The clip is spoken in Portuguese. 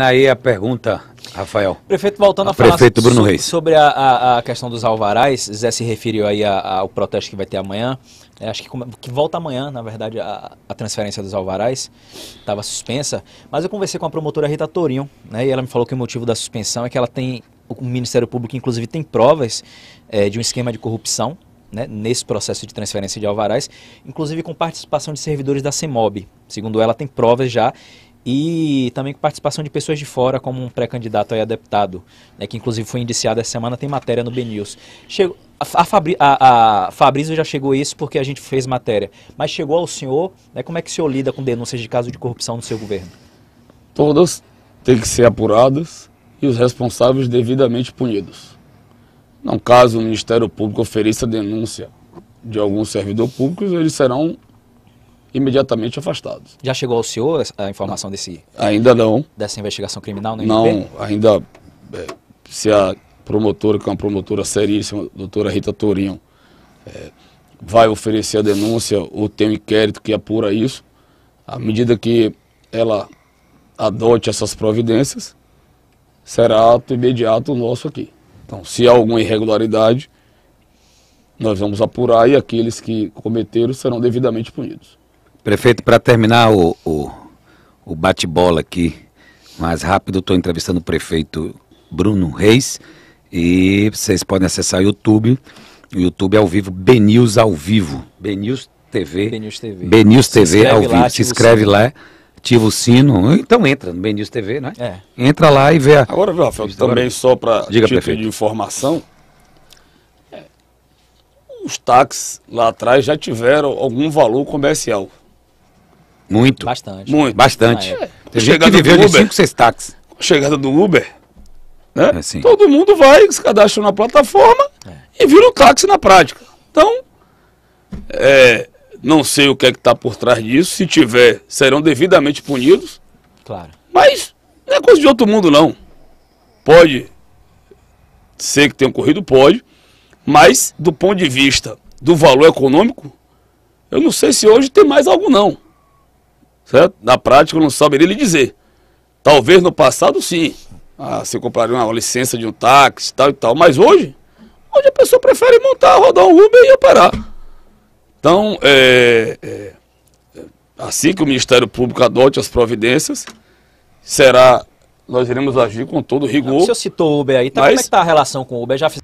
Aí a pergunta, Rafael. Prefeito, voltando a, a falar prefeito Bruno so, Reis. sobre a, a, a, questão dos alvarás, Zé se referiu aí ao protesto que vai ter amanhã. É, acho que, que, volta amanhã, na verdade, a, transferência dos alvarás. Estava suspensa. Mas eu conversei com a promotora Rita Torinho, né, e ela me falou que o motivo da suspensão é que ela tem. O Ministério Público, inclusive, tem provas é, de um esquema de corrupção né, nesse processo de transferência de alvarás, inclusive com participação de servidores da CEMOB. Segundo ela, tem provas já e também com participação de pessoas de fora, como um pré-candidato a deputado, né, que inclusive foi indiciado essa semana, tem matéria no BNews. Chegou, a, Fabri, a, a Fabrício já chegou a isso porque a gente fez matéria, mas chegou ao senhor, né, como é que o senhor lida com denúncias de casos de corrupção no seu governo? Todas têm que ser apuradas e os responsáveis devidamente punidos. Não caso o Ministério Público ofereça denúncia de algum servidor público, eles serão imediatamente afastados. Já chegou ao senhor a informação desse? Ainda não. Dessa investigação criminal no Não, Não, ainda é, se a promotora, que é uma promotora seríssima, a doutora Rita Tourinho, é, vai oferecer a denúncia ou tem um inquérito que apura isso, à medida que ela adote essas providências, será ato imediato nosso aqui. Então, se há alguma irregularidade, nós vamos apurar e aqueles que cometeram serão devidamente punidos. Prefeito, para terminar o, o, o bate-bola aqui, mais rápido, estou entrevistando o prefeito Bruno Reis e vocês podem acessar o YouTube, o YouTube é ao vivo, Benius ao vivo, Benius TV, Benius TV, BNews TV ao vivo, lá, se inscreve lá ativa o sino, então entra no Benius TV, né? É. Entra lá e vê a. Agora, Rafael, também só para título prefeito. de informação, é, os táxis lá atrás já tiveram algum valor comercial. Muito. Bastante. Muito. Bastante. Ah, é. Tem gente que viveu de 5, 6 táxis. Com a chegada do Uber, né? É assim. Todo mundo vai, se cadastra na plataforma é. e vira o táxi na prática. Então, é, não sei o que é que está por trás disso. Se tiver, serão devidamente punidos. Claro. Mas não é coisa de outro mundo, não. Pode ser que tenha ocorrido, pode. Mas, do ponto de vista do valor econômico, eu não sei se hoje tem mais algo, não. Certo? Na prática, eu não saberia lhe dizer. Talvez no passado, sim. Ah, eu compraria uma licença de um táxi, tal e tal. Mas hoje, hoje a pessoa prefere montar, rodar um Uber e operar. Então, é, é, é assim que o Ministério Público adote as providências, será nós iremos agir com todo rigor. o senhor citou o Uber aí, então mas, como é que está a relação com o Uber? Já fiz...